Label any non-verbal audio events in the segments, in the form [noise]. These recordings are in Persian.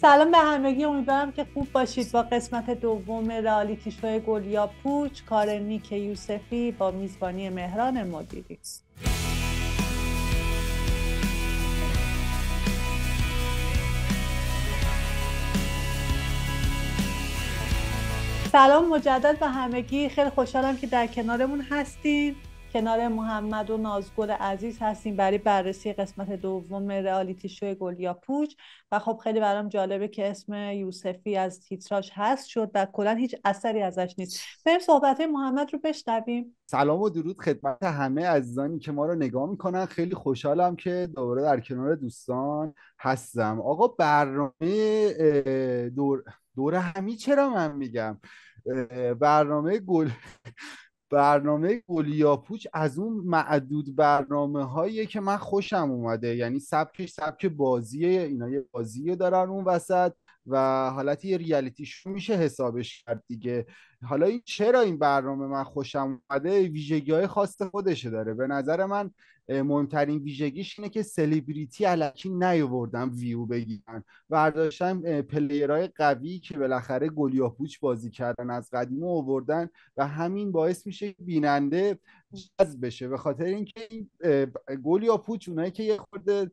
سلام به همگی امیدوارم که خوب باشید با قسمت دوم رئالی کشور گلیا پوچ کار نیک یوسفی با میزبانی مهران مدیری سلام مجدد به همگی خیلی خوشحالم که در کنارمون هستید کنار محمد و نازگل عزیز هستیم برای بررسی قسمت دوم رئالیتی شو گل یا پوچ و خب خیلی برام جالبه که اسم یوسفی از تیتراش هست شد و کلا هیچ اثری ازش نیست بریم صحبت محمد رو بشنویم سلام و درود خدمت همه عزیزانی که ما رو نگاه میکنن خیلی خوشحالم که دوباره در کنار دوستان هستم آقا برنامه دور دور همی چرا من میگم برنامه گل برنامه گلیاپوچ از اون معدود برنامه هایی که من خوشم اومده یعنی سبکش سبک بازیه اینا یه بازیه دارن اون وسط و حالتی ریالیتی شو میشه حسابش کرد دیگه حالا این چرا این برنامه من خوشم اومده ویژگی های خاص خودشه داره به نظر من مهمترین ویژگیش اینه که سلیبریتی علکی نیوردن ویو بگیرن برداشتن پلیرهای قوی که بالاخره گلیاپوچ بازی کردن از قدیم آوردن و همین باعث میشه بیننده جذب بشه به خاطر اینکه این گل یا پوچ اونایی که یه خورده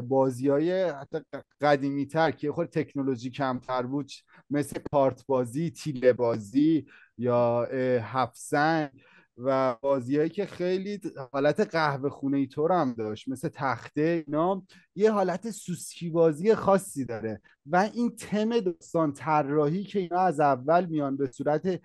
بازی های حتی قدیمی تر که یه خورده تکنولوژی کمتر بود مثل کارت بازی تیله بازی یا هفت سنگ و بازیایی که خیلی حالت قهوه خونه ای طور هم داشت مثل تخته اینا یه حالت سوسکی بازی خاصی داره و این تم داستان طراحی که اینا از اول میان به صورت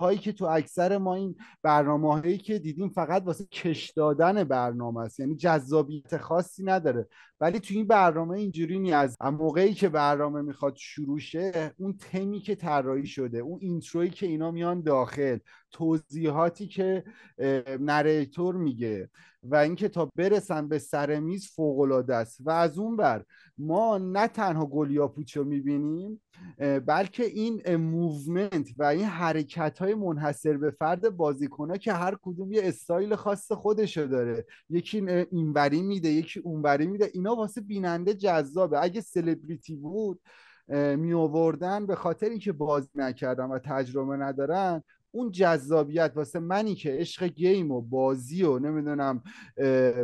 هایی که تو اکثر ما این برنامه هایی که دیدیم فقط واسه کش دادن برنامه است یعنی جذابیت خاصی نداره ولی تو این برنامه اینجوری نی از موقعی که برنامه میخواد شروع شه اون تمی که طراحی شده اون اینترویی که اینا میان داخل توضیحاتی که نریتور میگه و اینکه تا برسن به سر میز فوق است و از اون بر ما نه تنها پوچ رو میبینیم بلکه این موومنت و این حرکت های منحصر به فرد بازیکن ها که هر کدوم یه استایل خاص خودشو داره یکی اینوری میده یکی اونوری میده اینا واسه بیننده جذابه اگه سلبریتی بود می آوردن به خاطر اینکه بازی نکردن و تجربه ندارن اون جذابیت واسه منی که عشق گیم و بازی و نمیدونم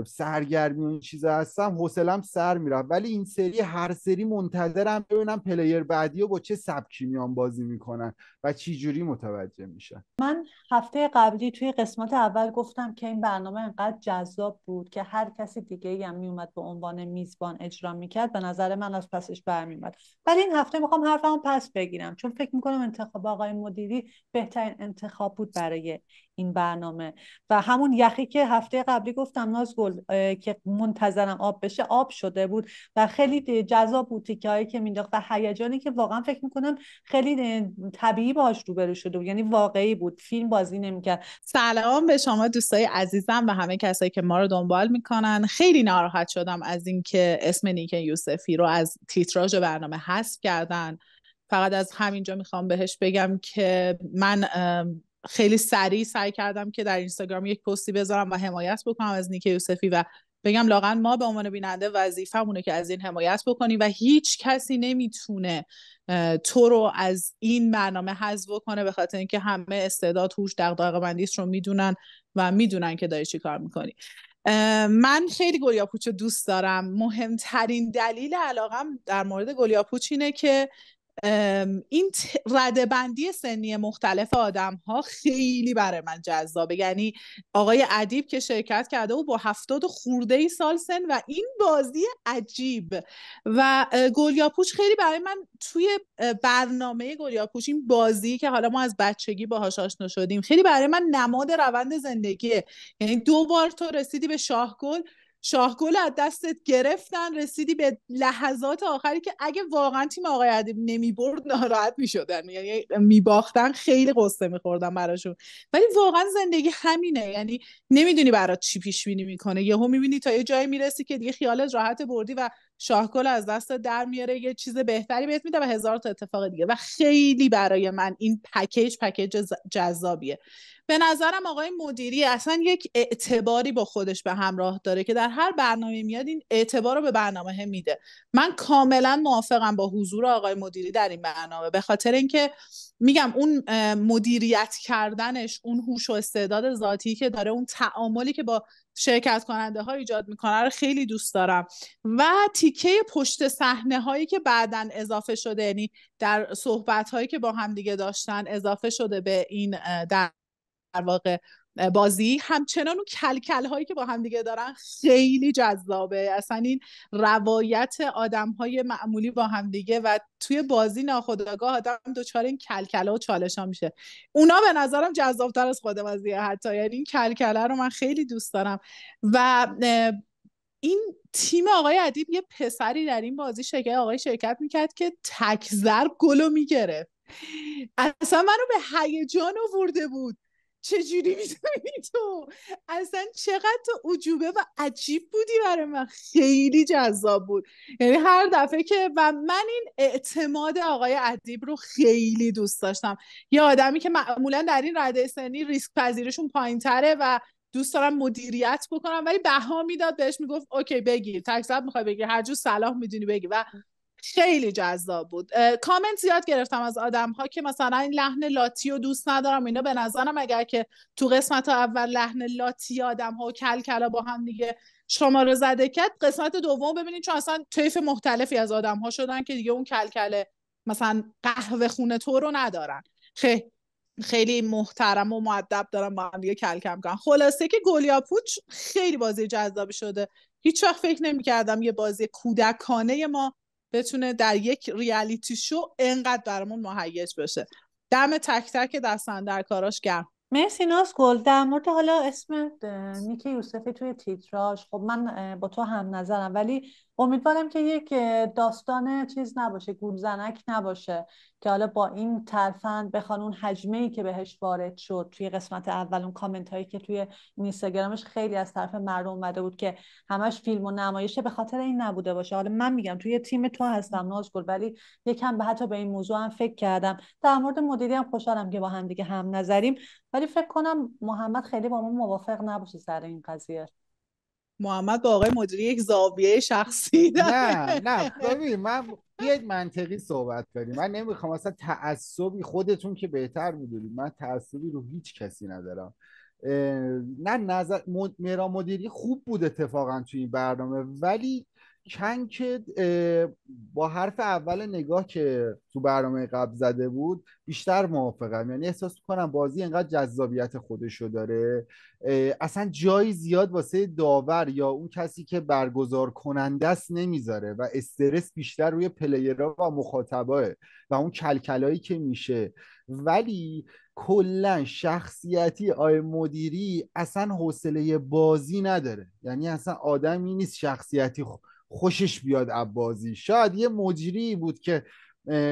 سرگرمی و این چیزا هستم حوصلم سر میره ولی این سری هر سری منتظرم ببینم پلیر بعدی و با چه سبکی میان بازی میکنن و چی جوری متوجه میشن من هفته قبلی توی قسمت اول گفتم که این برنامه انقدر جذاب بود که هر کسی دیگه هم میومد به عنوان میزبان اجرا میکرد به نظر من از پسش برمیومد ولی این هفته میخوام حرفمو پس بگیرم چون فکر میکنم انتخاب آقای مدیری بهترین انتخاب بود برای این برنامه و همون یخی که هفته قبلی گفتم نازگل که منتظرم آب بشه آب شده بود و خیلی جذاب بود تیکه هایی که مینداخت و هیجانی که واقعا فکر میکنم خیلی طبیعی باهاش روبرو شده بود یعنی واقعی بود فیلم بازی نمیکرد سلام به شما دوستای عزیزم و همه کسایی که ما رو دنبال میکنن خیلی ناراحت شدم از اینکه اسم نیک یوسفی رو از تیتراژ برنامه حذف کردن فقط از همینجا میخوام بهش بگم که من خیلی سریع سعی کردم که در اینستاگرام یک پستی بذارم و حمایت بکنم از نیکه یوسفی و بگم لاقا ما به عنوان بیننده وظیفمونه که از این حمایت بکنیم و هیچ کسی نمیتونه تو رو از این برنامه حذف کنه به خاطر اینکه همه استعداد هوش دغدغه بندیست رو میدونن و میدونن که داری چی کار میکنی من خیلی گلیاپوچ رو دوست دارم مهمترین دلیل علاقم در مورد گلیاپوچ اینه که این ردبندی سنی مختلف آدم ها خیلی برای من جذابه یعنی آقای ادیب که شرکت کرده و با هفتاد و خورده ای سال سن و این بازی عجیب و گلیاپوش خیلی برای من توی برنامه گلیاپوش این بازی که حالا ما از بچگی باهاش آشنا شدیم خیلی برای من نماد روند زندگیه یعنی دو بار تو رسیدی به شاهگل شاهگل از دستت گرفتن رسیدی به لحظات آخری که اگه واقعا تیم آقای نمی نمیبرد ناراحت میشدن یعنی باختن خیلی قصه میخوردن براشون ولی واقعا زندگی همینه یعنی نمیدونی برات چی پیش بینی میکنه یهو میبینی تا یه جایی میرسی که دیگه خیالت راحت بردی و شاهکل از دست در میاره یه چیز بهتری بهت میده و هزار تا اتفاق دیگه و خیلی برای من این پکیج پکیج جذابیه به نظرم آقای مدیری اصلا یک اعتباری با خودش به همراه داره که در هر برنامه میاد این اعتبار رو به برنامه میده من کاملا موافقم با حضور آقای مدیری در این برنامه به خاطر اینکه میگم اون مدیریت کردنش اون هوش و استعداد ذاتی که داره اون تعاملی که با شرکت کننده ها ایجاد میکنه رو خیلی دوست دارم و تیکه پشت صحنه هایی که بعدا اضافه شده یعنی در صحبت هایی که با هم دیگه داشتن اضافه شده به این در واقع بازی همچنان اون کلکل هایی که با دیگه دارن خیلی جذابه اصلا این روایت آدم های معمولی با هم دیگه و توی بازی ناخودآگاه آدم دوچار این کلکله و چالش ها میشه اونا به نظرم جذابتر از خود بازیه حتی یعنی این کلکله رو من خیلی دوست دارم و این تیم آقای ادیب یه پسری در این بازی شگه آقای شرکت میکرد که تک ضرب گلو میگرفت اصلا منو به هیجان آورده بود چجوری میزنی تو اصلا چقدر تو عجوبه و عجیب بودی برای من خیلی جذاب بود یعنی هر دفعه که و من این اعتماد آقای ادیب رو خیلی دوست داشتم یه آدمی که معمولا در این رده سنی ریسک پذیرشون پایین تره و دوست دارم مدیریت بکنم ولی بها میداد بهش میگفت اوکی بگیر تکسب میخوای بگیر هر جو صلاح میدونی بگی و خیلی جذاب بود کامنت زیاد گرفتم از آدم ها که مثلا این لحن لاتی رو دوست ندارم اینا به نظرم اگر که تو قسمت اول لحن لاتی آدم ها و کل کلا با هم دیگه شما رو زده کرد قسمت دوم ببینید چون اصلا طیف مختلفی از آدم ها شدن که دیگه اون کل مثلا قهوه خونه تو رو ندارن خیلی خیلی محترم و معدب دارم با هم دیگه کلکم کن خلاصه که گولیا خیلی بازی جذابی شده هیچ وقت فکر نمیکردم یه بازی کودکانه ما بتونه در یک ریالیتی شو انقدر برامون مهیج بشه دم تک تک دستن در کاراش گرم مرسی ناز گل در مورد حالا اسم نیکی یوسفی توی تیتراش خب من با تو هم نظرم ولی امیدوارم که یک داستان چیز نباشه گولزنک نباشه که حالا با این ترفند بخوان اون حجمه ای که بهش وارد شد توی قسمت اول اون کامنت هایی که توی اینستاگرامش خیلی از طرف مردم اومده بود که همش فیلم و نمایشه به خاطر این نبوده باشه حالا من میگم توی تیم تو هستم نازگل ولی یکم به حتی به این موضوع هم فکر کردم در مورد مدیری هم خوشحالم که با هم دیگه هم نظریم ولی فکر کنم محمد خیلی با ما موافق نباشه سر این قضیه محمد با آقای مدیری یک زاویه شخصی داره نه نه ببین من بیاید منطقی صحبت کنیم من نمیخوام اصلا تعصبی خودتون که بهتر میدونید من تعصبی رو هیچ کسی ندارم نه نظر مدیری خوب بود اتفاقا تو این برنامه ولی چند که با حرف اول نگاه که تو برنامه قبل زده بود بیشتر موافقم یعنی احساس میکنم بازی اینقدر جذابیت خودشو داره اصلا جایی زیاد واسه داور یا اون کسی که برگزار کننده است نمیذاره و استرس بیشتر روی پلیرها و مخاطباه و اون کلکلایی که میشه ولی کلا شخصیتی آی مدیری اصلا حوصله بازی نداره یعنی اصلا آدمی نیست شخصیتی خوشش بیاد از بازی شاید یه مجری بود که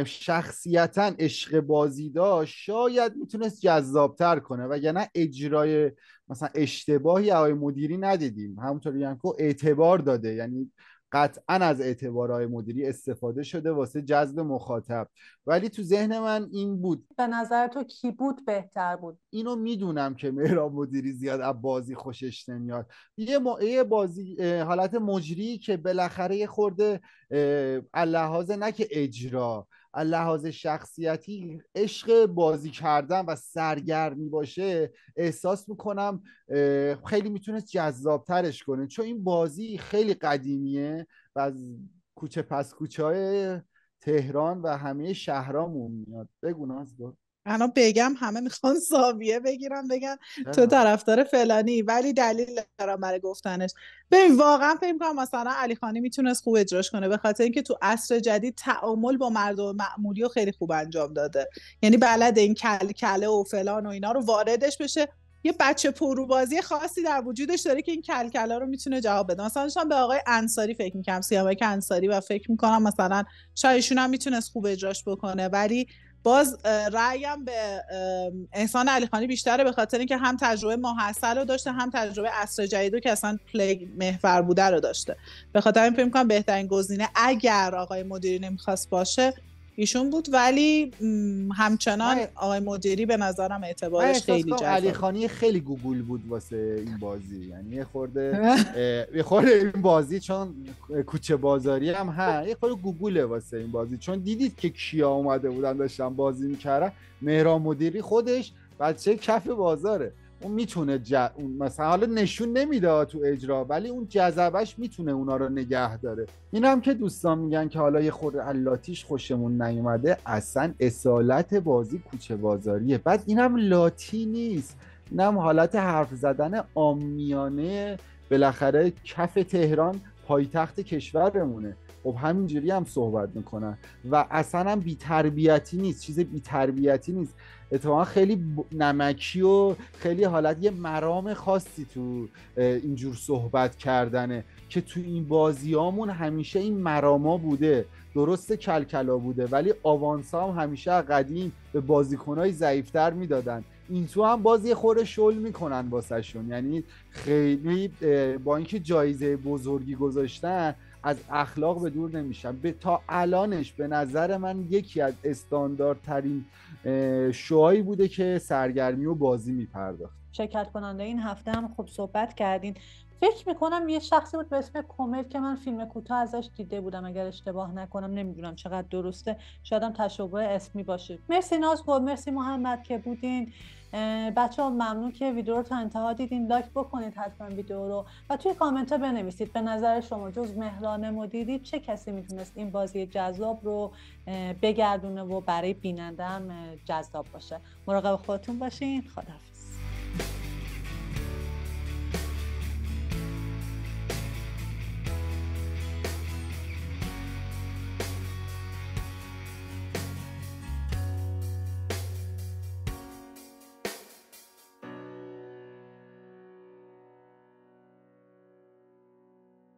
شخصیتا عشق بازی داشت شاید میتونست جذابتر کنه و یعنی اجرای مثلا اشتباهی آقای مدیری ندیدیم همونطور که اعتبار داده یعنی قطعا از اعتبارهای مدیری استفاده شده واسه جذب مخاطب ولی تو ذهن من این بود به نظر تو کی بود بهتر بود اینو میدونم که مهرا مدیری زیاد از بازی خوشش نمیاد یه موقع بازی حالت مجری که بالاخره یه خورده اللحاظه نه که اجرا لحاظ شخصیتی عشق بازی کردن و سرگرمی باشه احساس میکنم خیلی میتونه جذابترش کنه چون این بازی خیلی قدیمیه و از کوچه پس کوچه های تهران و همه شهرامون میاد بگو نازگار الان بگم همه میخوان زاویه بگیرم بگن تو طرفدار فلانی ولی دلیل دارم برای گفتنش ببین واقعا فکر کنم مثلا علی خانی میتونست خوب اجراش کنه به خاطر اینکه تو عصر جدید تعامل با مردم معمولی و خیلی خوب انجام داده یعنی بلد این کل کله و فلان و اینا رو واردش بشه یه بچه بازی خاصی در وجودش داره که این کلکلا رو میتونه جواب بده مثلا به آقای انصاری فکر میکنم سیامک انصاری و فکر میکنم مثلا شایشون هم میتونست خوب اجراش بکنه ولی باز رأیم به احسان علیخانی بیشتره به خاطر اینکه هم تجربه محصل رو داشته هم تجربه اصر جدید رو که اصلا پلی محور بوده رو داشته به خاطر این فکر می‌کنم بهترین گزینه اگر آقای مدیری نمیخواست باشه ایشون بود ولی همچنان آره. آقای مدیری به نظرم اعتبارش آره، خیلی جذاب علی خانی خیلی گوگل بود واسه این بازی یعنی یه خورده [laughs] یه خورده این بازی چون کوچه بازاری هم هست یه خورده گوگوله واسه این بازی چون دیدید که کیا اومده بودن داشتن بازی میکردن مهران مدیری خودش بچه کف بازاره اون میتونه ج... مثلا حالا نشون نمیده تو اجرا ولی اون جذبش میتونه اونا رو نگه داره این هم که دوستان میگن که حالا یه خورده لاتیش خوشمون نیومده اصلا اصالت بازی کوچه بازاریه بعد اینم لاتی نیست اینم حالت حرف زدن آمیانه بالاخره کف تهران پایتخت کشورمونه خب همینجوری هم صحبت میکنن و اصلا هم بیتربیتی نیست چیز بیتربیتی نیست اتفاقا خیلی نمکی و خیلی حالت یه مرام خاصی تو اینجور صحبت کردنه که تو این بازیامون همیشه این مراما بوده درست کلکلا بوده ولی آوانسا هم همیشه قدیم به بازیکنهای ضعیفتر میدادن این تو هم باز یه شل میکنن واسهشون یعنی خیلی با اینکه جایزه بزرگی گذاشتن از اخلاق به دور نمیشم به تا الانش به نظر من یکی از استانداردترین شوهایی بوده که سرگرمی و بازی میپرداخت شرکت کننده این هفته هم خوب صحبت کردین فکر میکنم یه شخصی بود به اسم کومل که من فیلم کوتاه ازش دیده بودم اگر اشتباه نکنم نمیدونم چقدر درسته شایدم تشابه اسمی باشه مرسی ناز مرسی محمد که بودین بچه ها ممنون که ویدیو رو تا انتها دیدین لایک بکنید حتما ویدیو رو و توی کامنت ها بنویسید به نظر شما جز مهران مدیری چه کسی میتونست این بازی جذاب رو بگردونه و برای بیننده جذاب باشه مراقب خودتون باشین خداحافظ